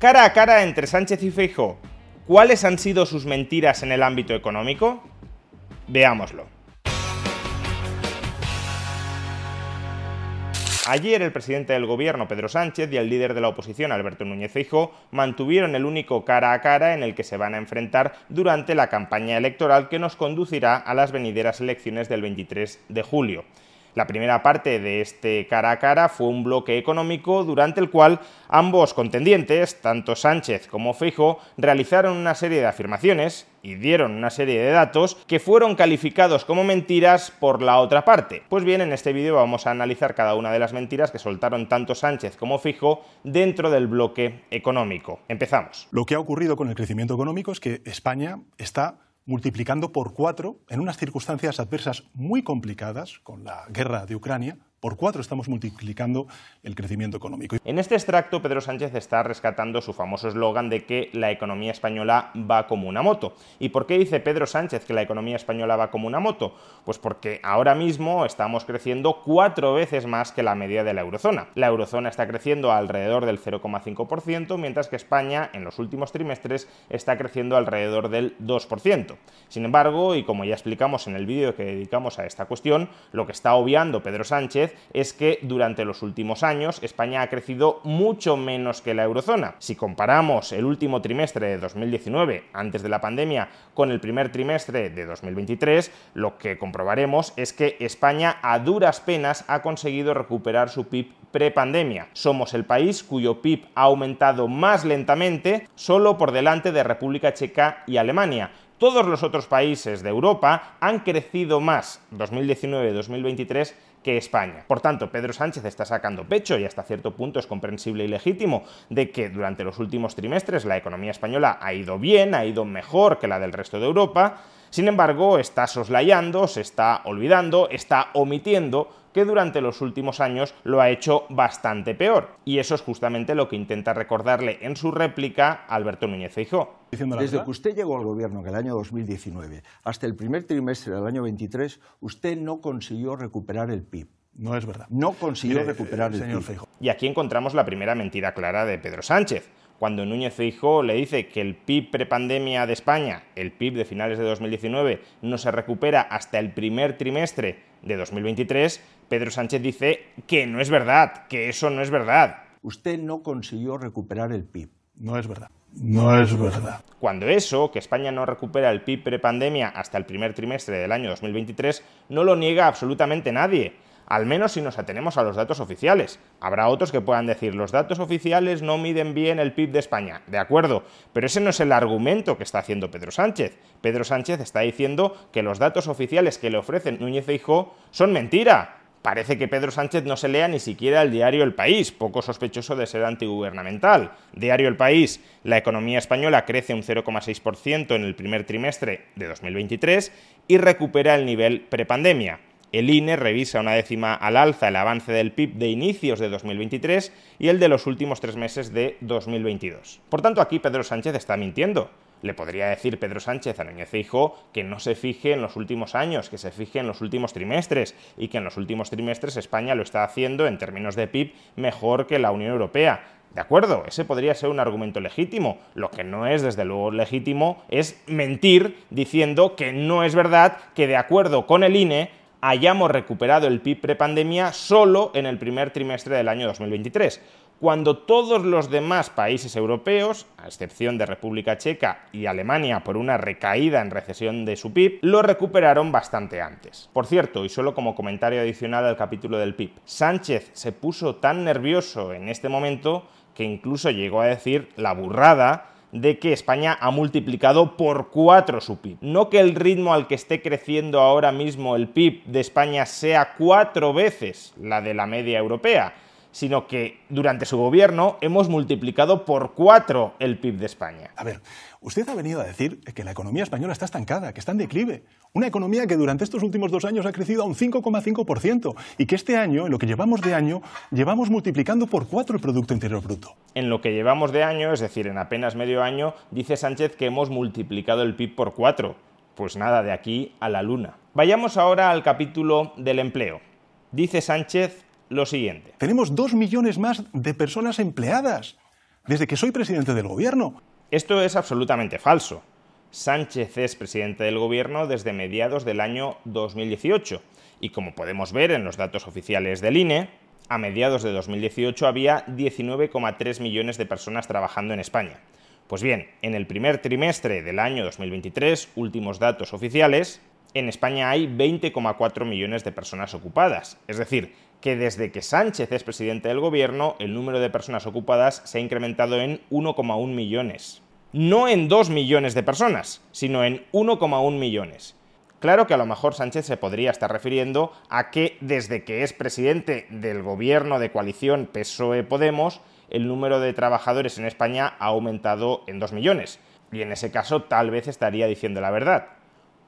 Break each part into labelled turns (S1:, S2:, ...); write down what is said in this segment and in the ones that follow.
S1: Cara a cara entre Sánchez y Feijó, ¿cuáles han sido sus mentiras en el ámbito económico? Veámoslo. Ayer el presidente del gobierno Pedro Sánchez y el líder de la oposición Alberto Núñez Feijó mantuvieron el único cara a cara en el que se van a enfrentar durante la campaña electoral que nos conducirá a las venideras elecciones del 23 de julio. La primera parte de este cara a cara fue un bloque económico durante el cual ambos contendientes, tanto Sánchez como Fijo, realizaron una serie de afirmaciones y dieron una serie de datos que fueron calificados como mentiras por la otra parte. Pues bien, en este vídeo vamos a analizar cada una de las mentiras que soltaron tanto Sánchez como Fijo dentro del bloque económico. Empezamos.
S2: Lo que ha ocurrido con el crecimiento económico es que España está multiplicando por cuatro en unas circunstancias adversas muy complicadas con la guerra de Ucrania, por cuatro estamos multiplicando el crecimiento económico.
S1: En este extracto, Pedro Sánchez está rescatando su famoso eslogan de que la economía española va como una moto. ¿Y por qué dice Pedro Sánchez que la economía española va como una moto? Pues porque ahora mismo estamos creciendo cuatro veces más que la media de la eurozona. La eurozona está creciendo alrededor del 0,5%, mientras que España en los últimos trimestres está creciendo alrededor del 2%. Sin embargo, y como ya explicamos en el vídeo que dedicamos a esta cuestión, lo que está obviando Pedro Sánchez es que durante los últimos años España ha crecido mucho menos que la eurozona. Si comparamos el último trimestre de 2019, antes de la pandemia, con el primer trimestre de 2023, lo que comprobaremos es que España a duras penas ha conseguido recuperar su PIB prepandemia. Somos el país cuyo PIB ha aumentado más lentamente, solo por delante de República Checa y Alemania, todos los otros países de Europa han crecido más 2019-2023 que España. Por tanto, Pedro Sánchez está sacando pecho y hasta cierto punto es comprensible y legítimo de que durante los últimos trimestres la economía española ha ido bien, ha ido mejor que la del resto de Europa, sin embargo, está soslayando, se está olvidando, está omitiendo que durante los últimos años lo ha hecho bastante peor. Y eso es justamente lo que intenta recordarle en su réplica Alberto Núñez Feijó. Desde que
S3: usted llegó al gobierno en el año 2019 hasta el primer trimestre del año 23, usted no consiguió recuperar el PIB. No es verdad. No consiguió recuperar el, PIB.
S1: Y aquí encontramos la primera mentira clara de Pedro Sánchez cuando Núñez dijo le dice que el PIB prepandemia de España, el PIB de finales de 2019, no se recupera hasta el primer trimestre de 2023, Pedro Sánchez dice que no es verdad, que eso no es verdad. Usted no consiguió recuperar el PIB. No es verdad. No es verdad. Cuando eso, que España no recupera el PIB prepandemia hasta el primer trimestre del año 2023, no lo niega absolutamente nadie al menos si nos atenemos a los datos oficiales. Habrá otros que puedan decir, los datos oficiales no miden bien el PIB de España, de acuerdo, pero ese no es el argumento que está haciendo Pedro Sánchez. Pedro Sánchez está diciendo que los datos oficiales que le ofrecen Núñez Hijo son mentira, Parece que Pedro Sánchez no se lea ni siquiera el diario El País, poco sospechoso de ser antigubernamental. Diario El País, la economía española crece un 0,6% en el primer trimestre de 2023 y recupera el nivel prepandemia. El INE revisa una décima al alza el avance del PIB de inicios de 2023 y el de los últimos tres meses de 2022. Por tanto, aquí Pedro Sánchez está mintiendo. Le podría decir Pedro Sánchez a Núñez Hijo que no se fije en los últimos años, que se fije en los últimos trimestres y que en los últimos trimestres España lo está haciendo en términos de PIB mejor que la Unión Europea. De acuerdo, ese podría ser un argumento legítimo. Lo que no es, desde luego, legítimo es mentir diciendo que no es verdad que, de acuerdo con el INE, hayamos recuperado el PIB prepandemia solo en el primer trimestre del año 2023, cuando todos los demás países europeos, a excepción de República Checa y Alemania por una recaída en recesión de su PIB, lo recuperaron bastante antes. Por cierto, y solo como comentario adicional al capítulo del PIB, Sánchez se puso tan nervioso en este momento que incluso llegó a decir la burrada de que España ha multiplicado por cuatro su PIB. No que el ritmo al que esté creciendo ahora mismo el PIB de España sea cuatro veces la de la media europea, sino que durante su gobierno hemos multiplicado por cuatro el PIB de España. A ver, usted ha venido a decir que la economía española está estancada, que está en declive.
S2: Una economía que durante estos últimos dos años ha crecido a un 5,5% y que este año, en lo que llevamos de año, llevamos multiplicando por cuatro el Producto Interior Bruto.
S1: En lo que llevamos de año, es decir, en apenas medio año, dice Sánchez que hemos multiplicado el PIB por cuatro. Pues nada, de aquí a la luna. Vayamos ahora al capítulo del empleo. Dice Sánchez lo siguiente.
S2: Tenemos dos millones más de personas empleadas desde que soy presidente
S1: del gobierno. Esto es absolutamente falso. Sánchez es presidente del gobierno desde mediados del año 2018 y como podemos ver en los datos oficiales del INE, a mediados de 2018 había 19,3 millones de personas trabajando en España. Pues bien, en el primer trimestre del año 2023, últimos datos oficiales, en España hay 20,4 millones de personas ocupadas, es decir, que desde que Sánchez es presidente del gobierno, el número de personas ocupadas se ha incrementado en 1,1 millones. No en 2 millones de personas, sino en 1,1 millones. Claro que a lo mejor Sánchez se podría estar refiriendo a que desde que es presidente del gobierno de coalición PSOE-Podemos, el número de trabajadores en España ha aumentado en 2 millones. Y en ese caso tal vez estaría diciendo la verdad.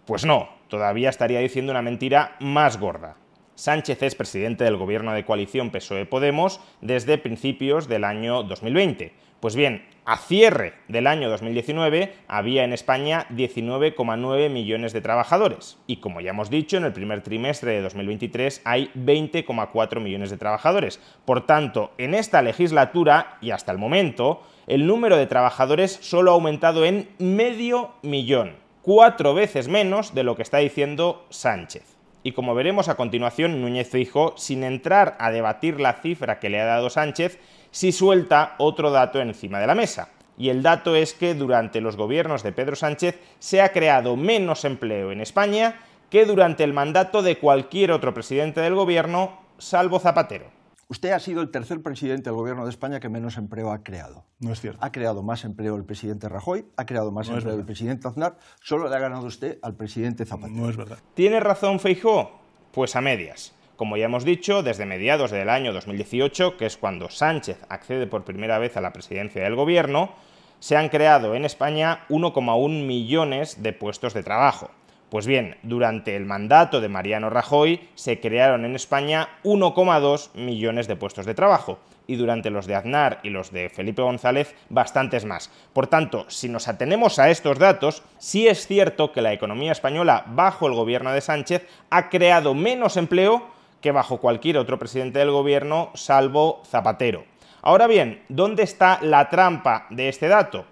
S1: Pues no, todavía estaría diciendo una mentira más gorda. Sánchez es presidente del gobierno de coalición PSOE-Podemos desde principios del año 2020. Pues bien, a cierre del año 2019 había en España 19,9 millones de trabajadores y como ya hemos dicho, en el primer trimestre de 2023 hay 20,4 millones de trabajadores. Por tanto, en esta legislatura y hasta el momento, el número de trabajadores solo ha aumentado en medio millón, cuatro veces menos de lo que está diciendo Sánchez. Y como veremos a continuación, Núñez dijo, sin entrar a debatir la cifra que le ha dado Sánchez, sí suelta otro dato encima de la mesa. Y el dato es que durante los gobiernos de Pedro Sánchez se ha creado menos empleo en España que durante el mandato de cualquier otro presidente del gobierno, salvo Zapatero.
S3: Usted ha sido el tercer presidente del gobierno de España que menos empleo ha creado. No es cierto. Ha creado más empleo el presidente Rajoy, ha creado más empleo el presidente Aznar, solo le ha ganado usted al presidente
S1: Zapatero. No es verdad. ¿Tiene razón Feijó? Pues a medias. Como ya hemos dicho, desde mediados del año 2018, que es cuando Sánchez accede por primera vez a la presidencia del gobierno, se han creado en España 1,1 millones de puestos de trabajo. Pues bien, durante el mandato de Mariano Rajoy se crearon en España 1,2 millones de puestos de trabajo y durante los de Aznar y los de Felipe González bastantes más. Por tanto, si nos atenemos a estos datos, sí es cierto que la economía española bajo el gobierno de Sánchez ha creado menos empleo que bajo cualquier otro presidente del gobierno salvo Zapatero. Ahora bien, ¿dónde está la trampa de este dato?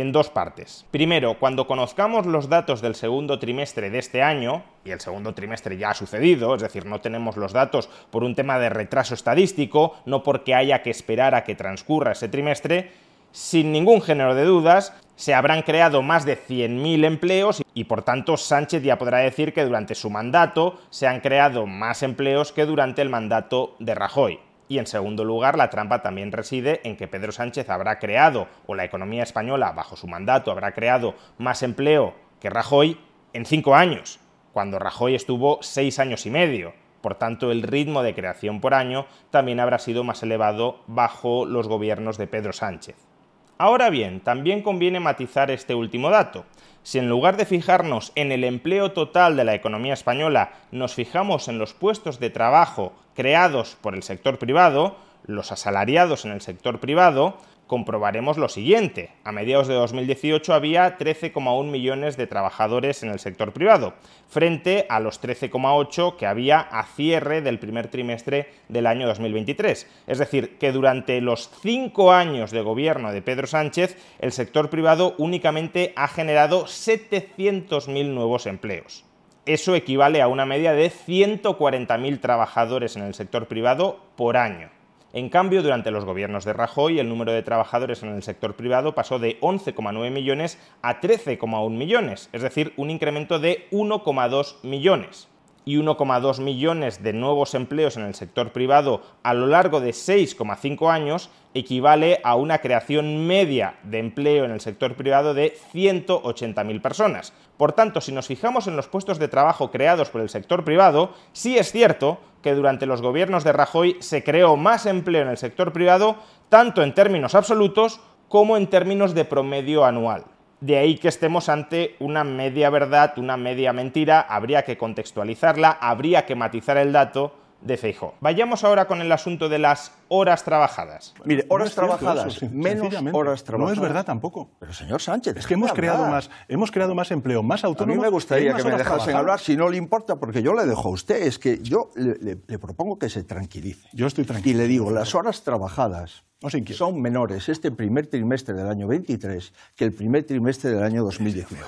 S1: en dos partes. Primero, cuando conozcamos los datos del segundo trimestre de este año, y el segundo trimestre ya ha sucedido, es decir, no tenemos los datos por un tema de retraso estadístico, no porque haya que esperar a que transcurra ese trimestre, sin ningún género de dudas, se habrán creado más de 100.000 empleos y por tanto Sánchez ya podrá decir que durante su mandato se han creado más empleos que durante el mandato de Rajoy. Y en segundo lugar, la trampa también reside en que Pedro Sánchez habrá creado, o la economía española bajo su mandato habrá creado más empleo que Rajoy en cinco años, cuando Rajoy estuvo seis años y medio. Por tanto, el ritmo de creación por año también habrá sido más elevado bajo los gobiernos de Pedro Sánchez. Ahora bien, también conviene matizar este último dato. Si en lugar de fijarnos en el empleo total de la economía española, nos fijamos en los puestos de trabajo creados por el sector privado, los asalariados en el sector privado, comprobaremos lo siguiente. A mediados de 2018 había 13,1 millones de trabajadores en el sector privado, frente a los 13,8 que había a cierre del primer trimestre del año 2023. Es decir, que durante los cinco años de gobierno de Pedro Sánchez, el sector privado únicamente ha generado 700.000 nuevos empleos. Eso equivale a una media de 140.000 trabajadores en el sector privado por año. En cambio, durante los gobiernos de Rajoy, el número de trabajadores en el sector privado pasó de 11,9 millones a 13,1 millones, es decir, un incremento de 1,2 millones y 1,2 millones de nuevos empleos en el sector privado a lo largo de 6,5 años equivale a una creación media de empleo en el sector privado de 180.000 personas, por tanto, si nos fijamos en los puestos de trabajo creados por el sector privado, sí es cierto que durante los gobiernos de Rajoy se creó más empleo en el sector privado, tanto en términos absolutos como en términos de promedio anual. De ahí que estemos ante una media verdad, una media mentira, habría que contextualizarla, habría que matizar el dato, de Feijo. Vayamos ahora con el asunto de las horas trabajadas. Mire, horas trabajadas,
S2: menos horas trabajadas. No es verdad tampoco. Pero señor Sánchez, es que hemos creado más, hemos creado más empleo, más autónomos. A mí me gustaría que me dejasen hablar,
S3: si no le importa, porque yo le dejo a usted. Es que yo le, propongo que se tranquilice. Yo estoy tranquilo. Y le digo, las horas trabajadas son menores este primer trimestre del año 23 que el primer trimestre del año 2019.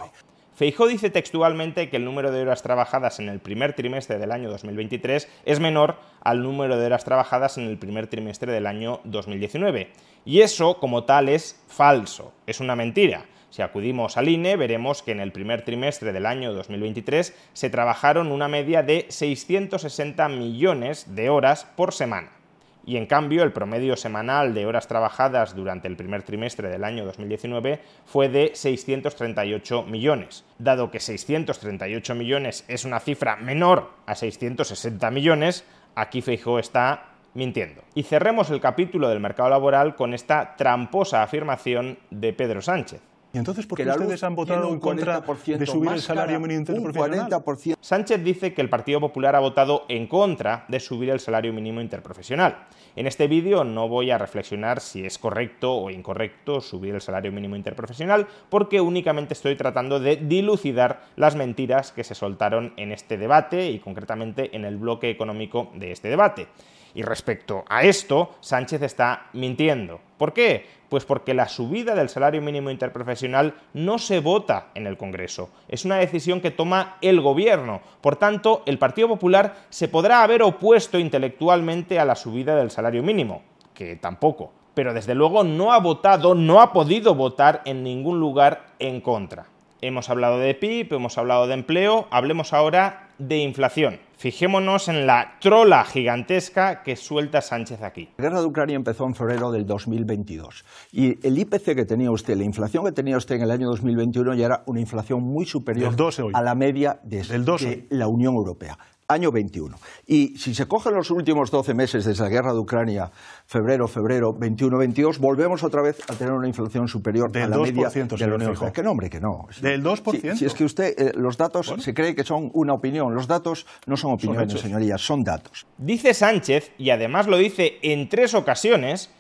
S1: Feijó dice textualmente que el número de horas trabajadas en el primer trimestre del año 2023 es menor al número de horas trabajadas en el primer trimestre del año 2019. Y eso, como tal, es falso, es una mentira. Si acudimos al INE, veremos que en el primer trimestre del año 2023 se trabajaron una media de 660 millones de horas por semana y en cambio el promedio semanal de horas trabajadas durante el primer trimestre del año 2019 fue de 638 millones. Dado que 638 millones es una cifra menor a 660 millones, aquí Feijo está mintiendo. Y cerremos el capítulo del mercado laboral con esta tramposa afirmación de Pedro Sánchez. ¿Y entonces por qué ustedes han votado en contra de subir el salario mínimo interprofesional? Sánchez dice que el Partido Popular ha votado en contra de subir el salario mínimo interprofesional. En este vídeo no voy a reflexionar si es correcto o incorrecto subir el salario mínimo interprofesional, porque únicamente estoy tratando de dilucidar las mentiras que se soltaron en este debate y concretamente en el bloque económico de este debate. Y respecto a esto, Sánchez está mintiendo. ¿Por qué? Pues porque la subida del salario mínimo interprofesional no se vota en el Congreso. Es una decisión que toma el Gobierno. Por tanto, el Partido Popular se podrá haber opuesto intelectualmente a la subida del salario mínimo, que tampoco. Pero desde luego no ha votado, no ha podido votar en ningún lugar en contra. Hemos hablado de PIB, hemos hablado de empleo, hablemos ahora de inflación. Fijémonos en la trola gigantesca que suelta Sánchez aquí.
S3: La guerra de Ucrania empezó en febrero del 2022 y el IPC que tenía usted, la inflación que tenía usted en el año 2021 ya era una inflación muy superior a la media de, de la Unión Europea año 21. Y si se cogen los últimos 12 meses desde la guerra de Ucrania, febrero, febrero, 21, 22, volvemos otra vez a tener una inflación superior del a la 2%, media de la Unión Europea. Que nombre? que no. Del 2%. Si, es que usted, eh, los datos se cree que son una opinión. Los datos no son opiniones, señorías, son datos.
S1: Dice Sánchez, y además lo dice en tres ocasiones,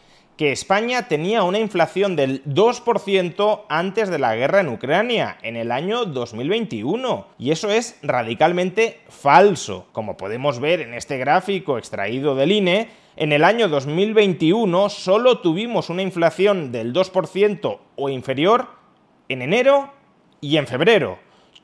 S1: que España tenía una inflación del 2% antes de la guerra en Ucrania, en el año 2021. Y eso es radicalmente falso. Como podemos ver en este gráfico extraído del INE, en el año 2021 solo tuvimos una inflación del 2% o inferior en enero y en febrero.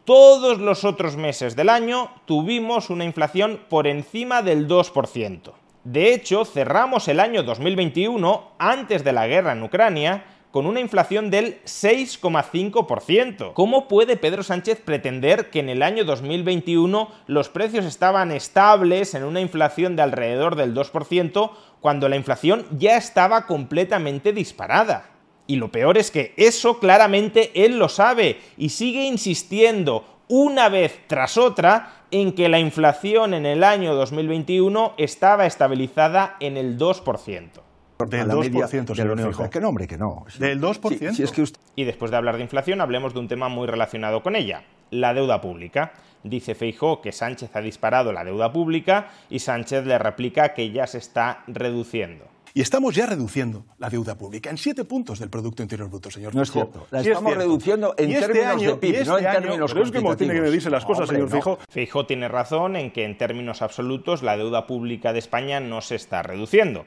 S1: Todos los otros meses del año tuvimos una inflación por encima del 2%. De hecho, cerramos el año 2021, antes de la guerra en Ucrania, con una inflación del 6,5%. ¿Cómo puede Pedro Sánchez pretender que en el año 2021 los precios estaban estables en una inflación de alrededor del 2% cuando la inflación ya estaba completamente disparada? Y lo peor es que eso claramente él lo sabe y sigue insistiendo una vez tras otra en que la inflación en el año 2021 estaba estabilizada en el 2%. Del 2%, de lo Que
S3: no, hombre, que no.
S1: Del 2%. Y después de hablar de inflación, hablemos de un tema muy relacionado con ella, la deuda pública. Dice Feijó que Sánchez ha disparado la deuda pública y Sánchez le replica que ya se está reduciendo.
S2: Y estamos ya reduciendo la deuda pública en siete puntos del Producto Interior Bruto, señor No es cierto. La estamos reduciendo en este términos de PIB, no este en es como tiene que medirse las cosas, señor Fijo.
S1: Fijo tiene razón en que en términos absolutos la deuda pública de España no se está reduciendo.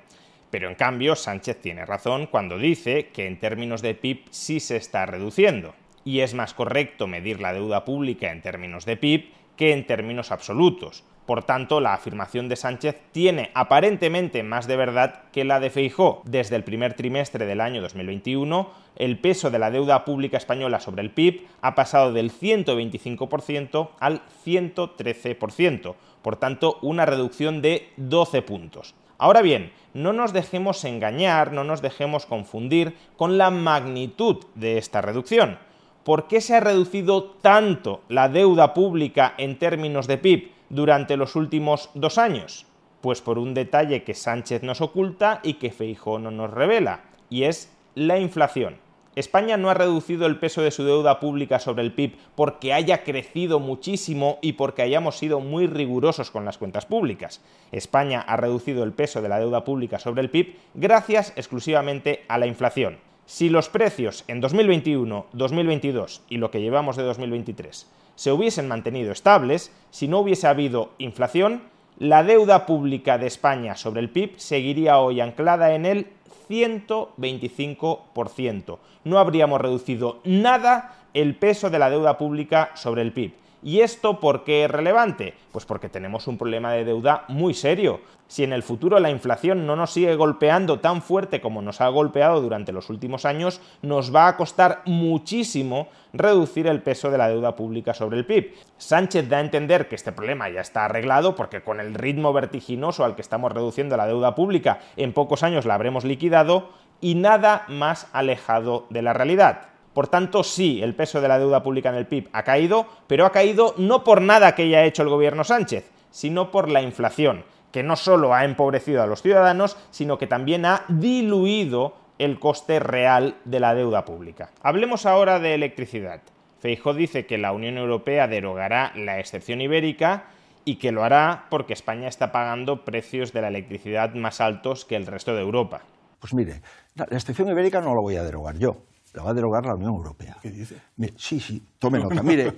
S1: Pero en cambio, Sánchez tiene razón cuando dice que en términos de PIB sí se está reduciendo. Y es más correcto medir la deuda pública en términos de PIB que en términos absolutos, por tanto, la afirmación de Sánchez tiene aparentemente más de verdad que la de Feijó. Desde el primer trimestre del año 2021, el peso de la deuda pública española sobre el PIB ha pasado del 125% al 113%, por tanto, una reducción de 12 puntos. Ahora bien, no nos dejemos engañar, no nos dejemos confundir con la magnitud de esta reducción. ¿Por qué se ha reducido tanto la deuda pública en términos de PIB? durante los últimos dos años? Pues por un detalle que Sánchez nos oculta y que Feijó no nos revela, y es la inflación. España no ha reducido el peso de su deuda pública sobre el PIB porque haya crecido muchísimo y porque hayamos sido muy rigurosos con las cuentas públicas. España ha reducido el peso de la deuda pública sobre el PIB gracias exclusivamente a la inflación. Si los precios en 2021, 2022 y lo que llevamos de 2023 se hubiesen mantenido estables si no hubiese habido inflación, la deuda pública de España sobre el PIB seguiría hoy anclada en el 125%. No habríamos reducido nada el peso de la deuda pública sobre el PIB. ¿Y esto por qué es relevante? Pues porque tenemos un problema de deuda muy serio. Si en el futuro la inflación no nos sigue golpeando tan fuerte como nos ha golpeado durante los últimos años, nos va a costar muchísimo reducir el peso de la deuda pública sobre el PIB. Sánchez da a entender que este problema ya está arreglado porque con el ritmo vertiginoso al que estamos reduciendo la deuda pública, en pocos años la habremos liquidado y nada más alejado de la realidad. Por tanto, sí, el peso de la deuda pública en el PIB ha caído, pero ha caído no por nada que haya hecho el gobierno Sánchez, sino por la inflación, que no solo ha empobrecido a los ciudadanos, sino que también ha diluido el coste real de la deuda pública. Hablemos ahora de electricidad. Feijo dice que la Unión Europea derogará la excepción ibérica y que lo hará porque España está pagando precios de la electricidad más altos que el resto de Europa.
S3: Pues mire, la excepción ibérica no la voy a derogar yo la va a derogar la Unión Europea. ¿Qué dice? Sí, sí, tome nota. Mire,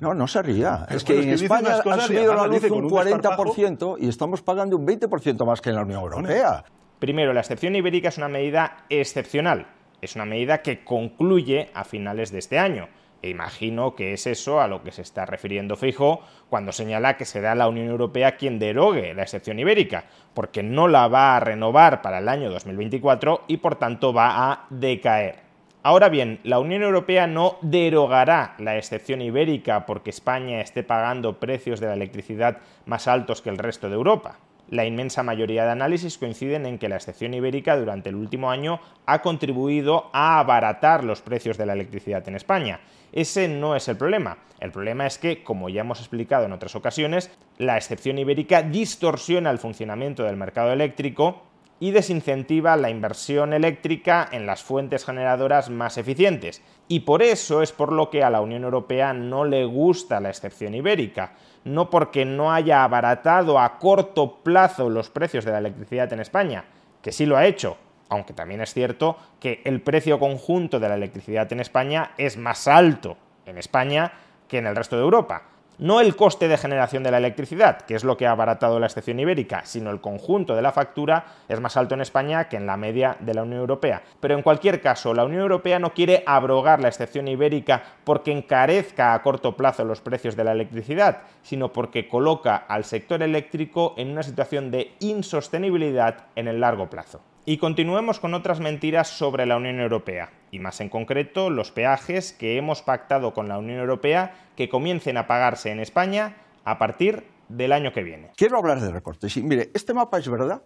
S3: no, no se ría. Es que, en España ha subido la luz un, un 40% y estamos pagando un 20% más que en la Unión Europea.
S1: Primero, la excepción ibérica es una medida excepcional. Es una medida que concluye a finales de este año. E imagino que es eso a lo que se está refiriendo Fijo cuando señala que será la Unión Europea quien derogue la excepción ibérica, porque no la va a renovar para el año 2024 y por tanto va a decaer. Ahora bien, la Unión Europea no derogará la excepción ibérica porque España esté pagando precios de la electricidad más altos que el resto de Europa. La inmensa mayoría de análisis coinciden en que la excepción ibérica durante el último año ha contribuido a abaratar los precios de la electricidad en España. Ese no es el problema. El problema es que, como ya hemos explicado en otras ocasiones, la excepción ibérica distorsiona el funcionamiento del mercado eléctrico y desincentiva la inversión eléctrica en las fuentes generadoras más eficientes. Y por eso es por lo que a la Unión Europea no le gusta la excepción ibérica, no porque no haya abaratado a corto plazo los precios de la electricidad en España, que sí lo ha hecho, aunque también es cierto que el precio conjunto de la electricidad en España es más alto en España que en el resto de Europa no el coste de generación de la electricidad, que es lo que ha abaratado la excepción ibérica, sino el conjunto de la factura es más alto en España que en la media de la Unión Europea. Pero en cualquier caso, la Unión Europea no quiere abrogar la excepción ibérica porque encarezca a corto plazo los precios de la electricidad, sino porque coloca al sector eléctrico en una situación de insostenibilidad en el largo plazo. Y continuemos con otras mentiras sobre la Unión Europea, y más en concreto los peajes que hemos pactado con la Unión Europea que comiencen a pagarse en España a partir del año que viene.
S3: Quiero hablar de recortes. mire, este mapa es verdad.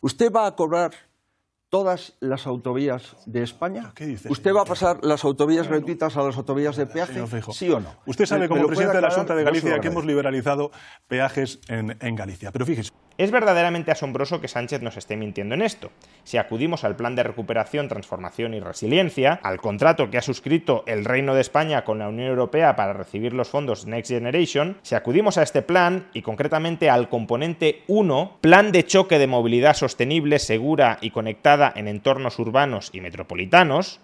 S3: Usted va a cobrar todas las autovías de España. dice, ¿Usted va a pasar las autovías gratuitas a las autovías de peaje? ¿Sí o no? Usted sabe, como presidente de la Junta de Galicia,
S2: que hemos
S1: liberalizado peajes en, en Galicia. Pero fíjese. Es verdaderamente asombroso que Sánchez nos esté mintiendo en esto. Si acudimos al plan de recuperación, transformación y resiliencia, al contrato que ha suscrito el Reino de España con la Unión Europea para recibir los fondos Next Generation, si acudimos a este plan y concretamente al componente 1, plan de choque de movilidad sostenible, segura y conectada en entornos urbanos y metropolitanos,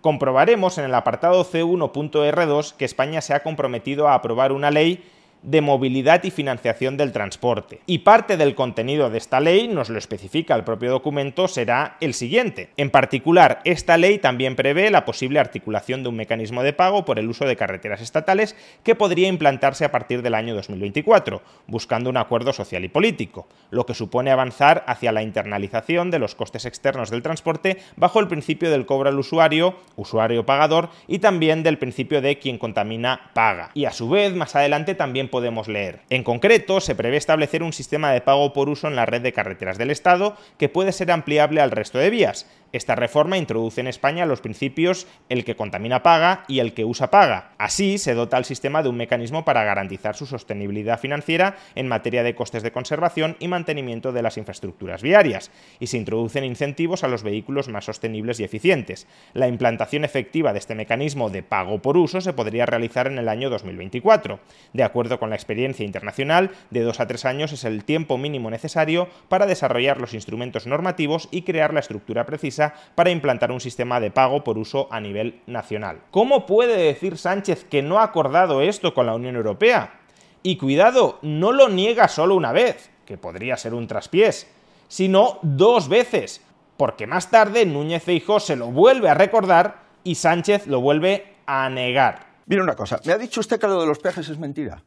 S1: comprobaremos en el apartado C1.R2 que España se ha comprometido a aprobar una ley de movilidad y financiación del transporte. Y parte del contenido de esta ley, nos lo especifica el propio documento, será el siguiente. En particular, esta ley también prevé la posible articulación de un mecanismo de pago por el uso de carreteras estatales que podría implantarse a partir del año 2024, buscando un acuerdo social y político, lo que supone avanzar hacia la internalización de los costes externos del transporte bajo el principio del cobro al usuario, usuario pagador, y también del principio de quien contamina paga. Y a su vez, más adelante también podemos leer. En concreto, se prevé establecer un sistema de pago por uso en la red de carreteras del Estado que puede ser ampliable al resto de vías, esta reforma introduce en España los principios el que contamina paga y el que usa paga. Así, se dota al sistema de un mecanismo para garantizar su sostenibilidad financiera en materia de costes de conservación y mantenimiento de las infraestructuras viarias, y se introducen incentivos a los vehículos más sostenibles y eficientes. La implantación efectiva de este mecanismo de pago por uso se podría realizar en el año 2024. De acuerdo con la experiencia internacional, de dos a tres años es el tiempo mínimo necesario para desarrollar los instrumentos normativos y crear la estructura precisa para implantar un sistema de pago por uso a nivel nacional. ¿Cómo puede decir Sánchez que no ha acordado esto con la Unión Europea? Y cuidado, no lo niega solo una vez, que podría ser un traspiés, sino dos veces, porque más tarde Núñez Hijo se lo vuelve a recordar y Sánchez lo vuelve a negar. Mira una cosa, me ha dicho usted que lo de los peajes es mentira.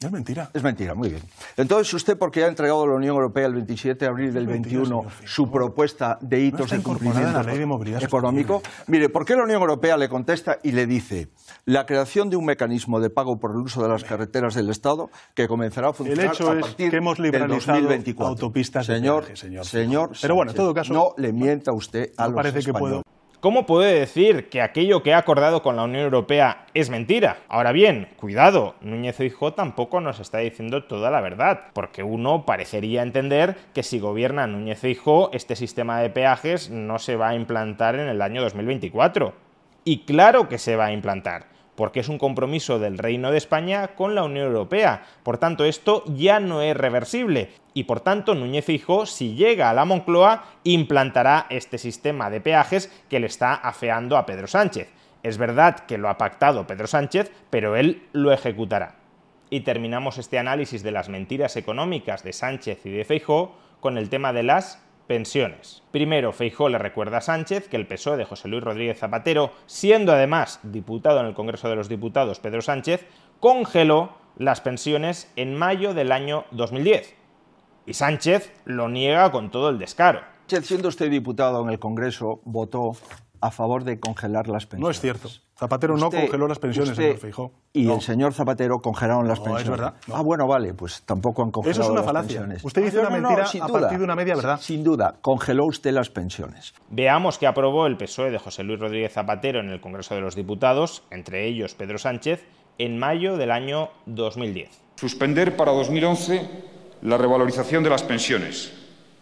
S3: Es mentira. Es mentira, muy bien. Entonces, usted, porque ha entregado a la Unión Europea el 27 de abril del 21 su propuesta de hitos en de cumplimiento económico, mire, ¿por qué la Unión Europea le contesta y le dice la creación de un mecanismo de pago por el uso de las carreteras del Estado que comenzará a funcionar el hecho es que hemos liberalizado autopistas de señor,
S1: señor. Señor, Pero bueno, en todo caso... No
S3: le mienta usted a los Que puedo.
S1: ¿Cómo puede decir que aquello que ha acordado con la Unión Europea es mentira? Ahora bien, cuidado, Núñez hijo tampoco nos está diciendo toda la verdad, porque uno parecería entender que si gobierna Núñez hijo este sistema de peajes no se va a implantar en el año 2024. Y claro que se va a implantar porque es un compromiso del Reino de España con la Unión Europea. Por tanto, esto ya no es reversible y por tanto Núñez fijo si llega a la Moncloa, implantará este sistema de peajes que le está afeando a Pedro Sánchez. Es verdad que lo ha pactado Pedro Sánchez, pero él lo ejecutará. Y terminamos este análisis de las mentiras económicas de Sánchez y de Feijóo con el tema de las Pensiones. Primero, Feijó le recuerda a Sánchez que el PSOE de José Luis Rodríguez Zapatero, siendo además diputado en el Congreso de los Diputados Pedro Sánchez, congeló las pensiones en mayo del año 2010. Y Sánchez lo niega con todo el descaro. Sánchez, siendo usted diputado en el Congreso, votó a favor de congelar las
S2: pensiones. No es cierto. Zapatero no congeló las pensiones, señor Feijó.
S3: Y el señor Zapatero congelaron las pensiones. Ah, bueno, vale, pues tampoco han congelado Eso es una falacia. Usted dice ah, una mentira a partir de una media verdad. Sin, sin duda, congeló usted las pensiones.
S1: Veamos que aprobó el PSOE de José Luis Rodríguez Zapatero en el Congreso de los Diputados, entre ellos Pedro Sánchez, en mayo del año 2010. Suspender para 2011 la revalorización de las pensiones,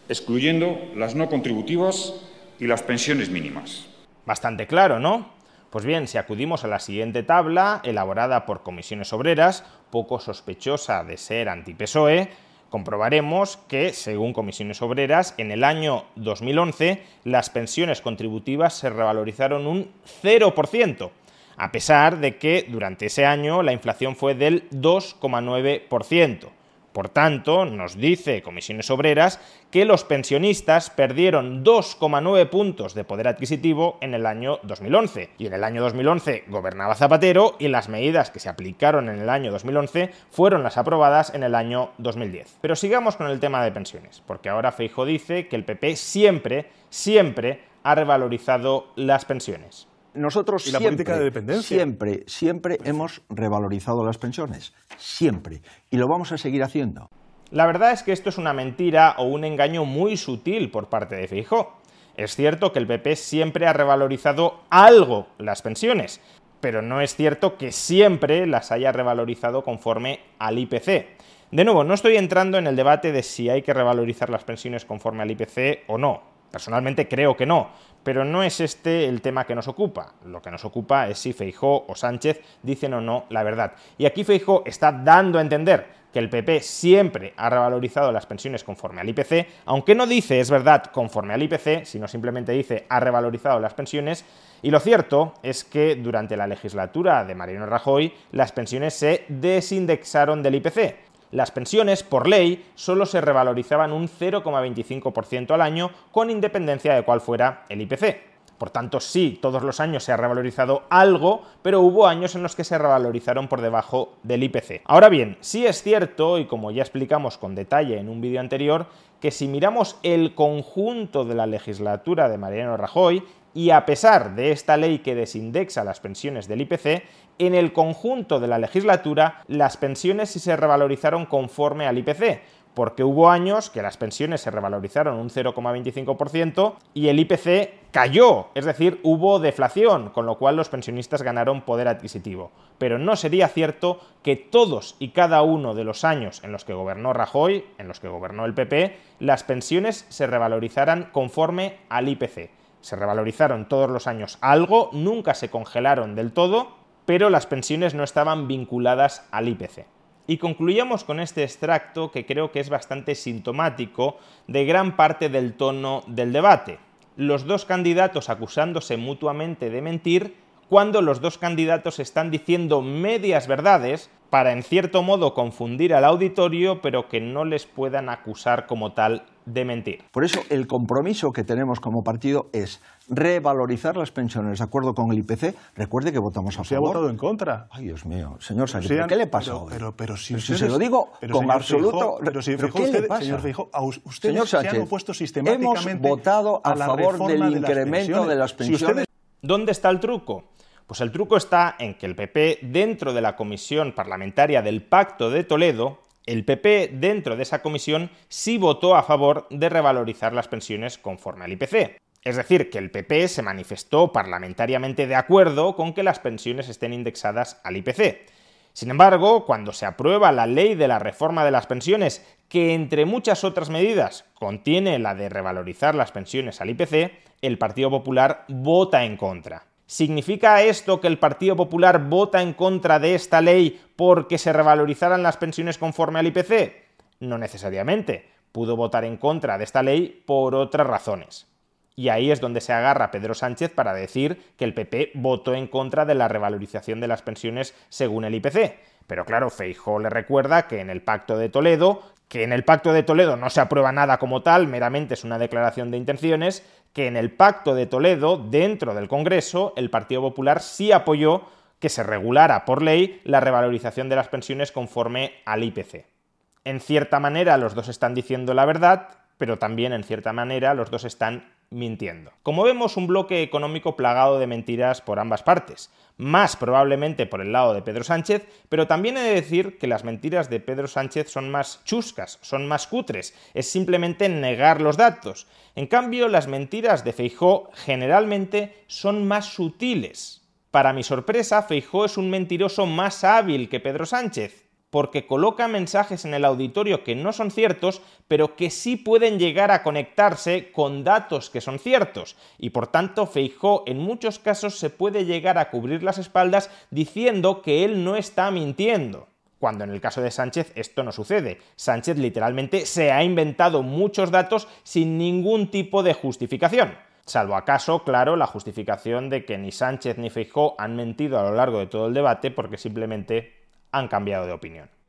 S1: excluyendo las no contributivas y las pensiones mínimas. Bastante claro, ¿no? Pues bien, si acudimos a la siguiente tabla, elaborada por comisiones obreras, poco sospechosa de ser anti-PSOE, comprobaremos que, según comisiones obreras, en el año 2011 las pensiones contributivas se revalorizaron un 0%, a pesar de que durante ese año la inflación fue del 2,9%. Por tanto, nos dice Comisiones Obreras que los pensionistas perdieron 2,9 puntos de poder adquisitivo en el año 2011. Y en el año 2011 gobernaba Zapatero y las medidas que se aplicaron en el año 2011 fueron las aprobadas en el año 2010. Pero sigamos con el tema de pensiones, porque ahora Feijo dice que el PP siempre, siempre ha revalorizado las pensiones
S3: nosotros siempre, siempre, siempre hemos revalorizado las pensiones, siempre,
S1: y lo vamos a seguir haciendo. La verdad es que esto es una mentira o un engaño muy sutil por parte de Fijo. Es cierto que el PP siempre ha revalorizado algo las pensiones, pero no es cierto que siempre las haya revalorizado conforme al IPC. De nuevo, no estoy entrando en el debate de si hay que revalorizar las pensiones conforme al IPC o no. Personalmente creo que no, pero no es este el tema que nos ocupa. Lo que nos ocupa es si Feijó o Sánchez dicen o no la verdad. Y aquí Feijó está dando a entender que el PP siempre ha revalorizado las pensiones conforme al IPC, aunque no dice, es verdad, conforme al IPC, sino simplemente dice ha revalorizado las pensiones. Y lo cierto es que durante la legislatura de Mariano Rajoy las pensiones se desindexaron del IPC. Las pensiones, por ley, solo se revalorizaban un 0,25% al año con independencia de cuál fuera el IPC. Por tanto, sí, todos los años se ha revalorizado algo, pero hubo años en los que se revalorizaron por debajo del IPC. Ahora bien, sí es cierto, y como ya explicamos con detalle en un vídeo anterior, que si miramos el conjunto de la legislatura de Mariano Rajoy, y a pesar de esta ley que desindexa las pensiones del IPC, en el conjunto de la legislatura las pensiones sí se revalorizaron conforme al IPC, porque hubo años que las pensiones se revalorizaron un 0,25% y el IPC cayó, es decir, hubo deflación, con lo cual los pensionistas ganaron poder adquisitivo. Pero no sería cierto que todos y cada uno de los años en los que gobernó Rajoy, en los que gobernó el PP, las pensiones se revalorizaran conforme al IPC. Se revalorizaron todos los años algo, nunca se congelaron del todo, pero las pensiones no estaban vinculadas al IPC. Y concluyamos con este extracto que creo que es bastante sintomático de gran parte del tono del debate. Los dos candidatos acusándose mutuamente de mentir cuando los dos candidatos están diciendo medias verdades para en cierto modo confundir al auditorio, pero que no les puedan acusar como tal de mentir. Por eso
S3: el compromiso que tenemos como partido es revalorizar las pensiones de acuerdo con el IPC. Recuerde que votamos a favor. Se ha votado
S2: en contra. Ay, Dios mío, señor
S3: Sánchez, ¿qué le pasa pero,
S2: Pero, si, se lo digo con absoluto... pero si Señor Fijo, a ustedes se han opuesto sistemáticamente hemos votado a, favor del incremento de las pensiones.
S1: ¿Dónde está el truco? Pues el truco está en que el PP dentro de la comisión parlamentaria del Pacto de Toledo, el PP dentro de esa comisión sí votó a favor de revalorizar las pensiones conforme al IPC. Es decir, que el PP se manifestó parlamentariamente de acuerdo con que las pensiones estén indexadas al IPC. Sin embargo, cuando se aprueba la ley de la reforma de las pensiones, que entre muchas otras medidas contiene la de revalorizar las pensiones al IPC, el Partido Popular vota en contra. ¿Significa esto que el Partido Popular vota en contra de esta ley porque se revalorizaran las pensiones conforme al IPC? No necesariamente. Pudo votar en contra de esta ley por otras razones. Y ahí es donde se agarra Pedro Sánchez para decir que el PP votó en contra de la revalorización de las pensiones según el IPC. Pero claro, Feijo le recuerda que en el Pacto de Toledo, que en el Pacto de Toledo no se aprueba nada como tal, meramente es una declaración de intenciones, que en el Pacto de Toledo, dentro del Congreso, el Partido Popular sí apoyó que se regulara por ley la revalorización de las pensiones conforme al IPC. En cierta manera los dos están diciendo la verdad, pero también en cierta manera los dos están mintiendo. Como vemos, un bloque económico plagado de mentiras por ambas partes más probablemente por el lado de Pedro Sánchez, pero también he de decir que las mentiras de Pedro Sánchez son más chuscas, son más cutres, es simplemente negar los datos. En cambio, las mentiras de Feijó generalmente son más sutiles. Para mi sorpresa, Feijó es un mentiroso más hábil que Pedro Sánchez porque coloca mensajes en el auditorio que no son ciertos, pero que sí pueden llegar a conectarse con datos que son ciertos. Y por tanto, Feijó en muchos casos se puede llegar a cubrir las espaldas diciendo que él no está mintiendo cuando en el caso de Sánchez esto no sucede. Sánchez literalmente se ha inventado muchos datos sin ningún tipo de justificación. Salvo acaso, claro, la justificación de que ni Sánchez ni Feijó han mentido a lo largo de todo el debate porque simplemente han cambiado de opinión.